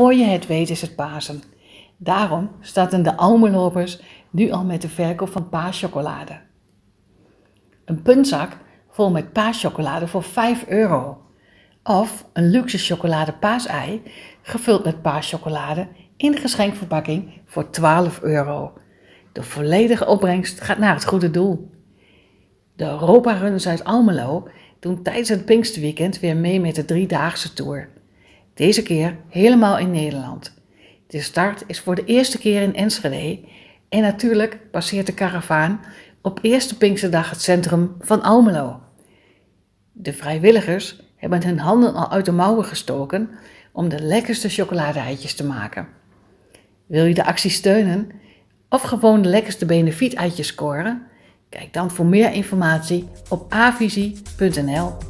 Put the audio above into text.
Voor je het weet is het Pasen. Daarom starten de Almeloopers nu al met de verkoop van paaschocolade. Een puntzak vol met paaschocolade voor 5 euro. Of een luxe chocolade paasei gevuld met paaschocolade in de geschenkverpakking voor 12 euro. De volledige opbrengst gaat naar het goede doel. De Europa-runners uit Almelo doen tijdens het Pinksterweekend weer mee met de driedaagse tour. Deze keer helemaal in Nederland. De start is voor de eerste keer in Enschede en natuurlijk passeert de karavaan op eerste Pinksterdag het centrum van Almelo. De vrijwilligers hebben hun handen al uit de mouwen gestoken om de lekkerste chocoladeitjes te maken. Wil je de actie steunen of gewoon de lekkerste benefieteitjes scoren? Kijk dan voor meer informatie op avisie.nl.